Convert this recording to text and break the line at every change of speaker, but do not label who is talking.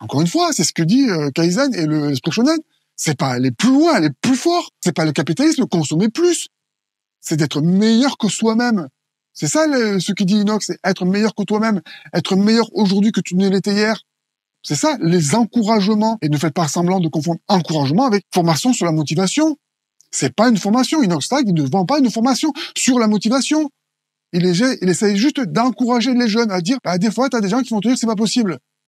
Encore une fois, c'est ce que dit euh, Kaizen et le C'est pas aller plus loin, aller plus fort. C'est pas le capitalisme, consommer plus. C'est d'être meilleur que soi-même. C'est ça ce qui dit Inox, c'est être meilleur que toi-même, être meilleur aujourd'hui que tu ne l'étais hier. C'est ça, les encouragements. Et ne faites pas semblant de confondre encouragement avec formation sur la motivation. C'est pas une formation. Inox Tag, ne vend pas une formation sur la motivation. Il, est, essaye juste d'encourager les jeunes à dire, bah, des fois, tu as des gens qui vont te dire que c'est pas possible.